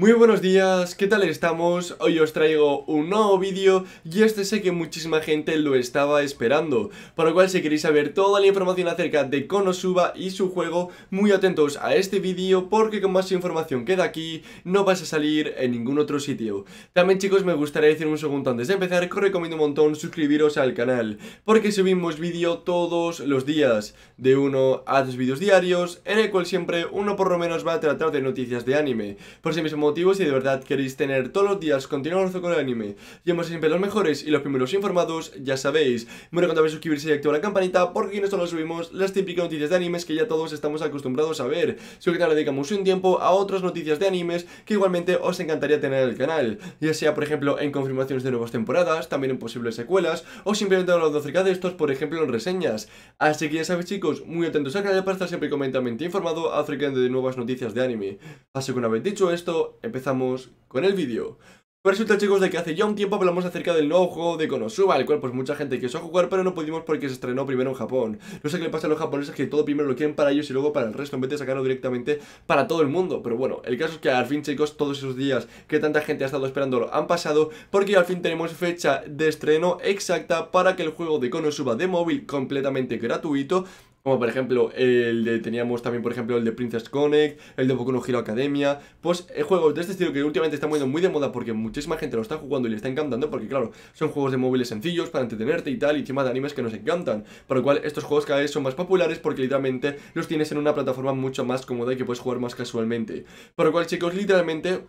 Muy buenos días, ¿qué tal estamos? Hoy os traigo un nuevo vídeo y este sé que muchísima gente lo estaba esperando Por lo cual si queréis saber toda la información acerca de Konosuba y su juego Muy atentos a este vídeo porque con más información que de aquí no vas a salir en ningún otro sitio También chicos me gustaría decir un segundo antes de empezar que os recomiendo un montón suscribiros al canal Porque subimos vídeo todos los días De uno a dos vídeos diarios en el cual siempre uno por lo menos va a tratar de noticias de anime Por si mismo motivos y de verdad queréis tener todos los días contenido con el anime y hemos siempre los mejores y los primeros informados, ya sabéis. Bueno, cuando suscribirse y activar la campanita porque no solo subimos las típicas noticias de animes que ya todos estamos acostumbrados a ver. Sino que le dedicamos un tiempo a otras noticias de animes que igualmente os encantaría tener en el canal, ya sea por ejemplo en confirmaciones de nuevas temporadas, también en posibles secuelas o simplemente hablando acerca de estos, por ejemplo en reseñas. Así que ya sabéis chicos, muy atentos al canal para estar siempre comentamente informado acerca de nuevas noticias de anime. Así que una vez dicho esto, empezamos con el vídeo. Pues resulta chicos de que hace ya un tiempo hablamos acerca del nuevo juego de Konosuba El cual pues mucha gente quiso jugar pero no pudimos porque se estrenó primero en Japón No sé qué le pasa a los japoneses que todo primero lo quieren para ellos y luego para el resto En vez de sacarlo directamente para todo el mundo Pero bueno, el caso es que al fin chicos todos esos días que tanta gente ha estado esperándolo han pasado Porque al fin tenemos fecha de estreno exacta para que el juego de Konosuba de móvil completamente gratuito como por ejemplo el de, teníamos también por ejemplo el de Princess Connect, el de Pokémon Hero Academia, pues eh, juegos de este estilo que últimamente están muy de moda porque muchísima gente lo está jugando y le está encantando porque claro, son juegos de móviles sencillos para entretenerte y tal, y encima de animes que nos encantan, por lo cual estos juegos cada vez son más populares porque literalmente los tienes en una plataforma mucho más cómoda y que puedes jugar más casualmente, por lo cual chicos, literalmente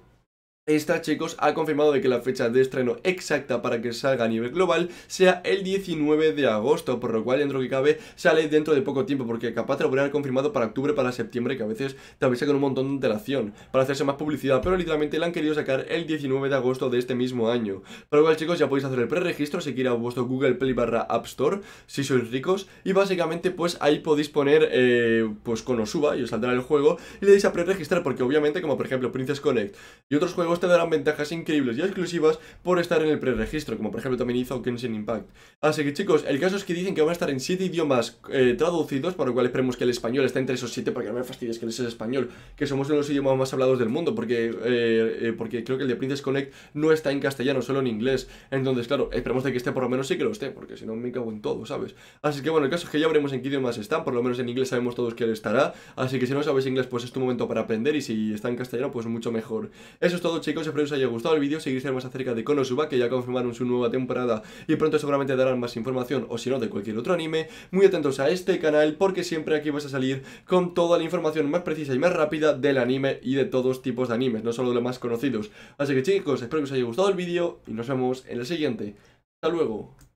esta, chicos, ha confirmado de que la fecha de estreno exacta para que salga a nivel global sea el 19 de agosto, por lo cual, dentro que cabe, sale dentro de poco tiempo, porque capaz te lo haber confirmado para octubre, para septiembre, que a veces te avisa con un montón de antelación, para hacerse más publicidad, pero literalmente la han querido sacar el 19 de agosto de este mismo año. Por lo cual, chicos, ya podéis hacer el preregistro si a vuestro Google Play barra App Store, si sois ricos, y básicamente, pues ahí podéis poner, eh, pues con Osuba, y os saldrá el juego, y le dais a preregistrar, porque obviamente, como por ejemplo Princess Connect y otros juegos, te darán ventajas increíbles y exclusivas por estar en el preregistro, como por ejemplo también hizo Kenshin Impact. Así que chicos, el caso es que dicen que van a estar en 7 idiomas eh, traducidos, por lo cual esperemos que el español esté entre esos 7, porque que no me fastidies que es el español, que somos uno de los idiomas más hablados del mundo, porque, eh, eh, porque creo que el de Princess Connect no está en castellano, solo en inglés. Entonces, claro, esperemos de que esté por lo menos sí que lo esté, porque si no me cago en todo, ¿sabes? Así que bueno, el caso es que ya veremos en qué idiomas están, por lo menos en inglés sabemos todos que él estará, así que si no sabes inglés, pues es tu momento para aprender y si está en castellano, pues mucho mejor. Eso es todo chicos, espero que os haya gustado el vídeo, seguirse más acerca de Konosuba, que ya confirmaron su nueva temporada y pronto seguramente darán más información o si no de cualquier otro anime. Muy atentos a este canal porque siempre aquí vas a salir con toda la información más precisa y más rápida del anime y de todos tipos de animes, no solo de los más conocidos. Así que chicos, espero que os haya gustado el vídeo y nos vemos en el siguiente. Hasta luego.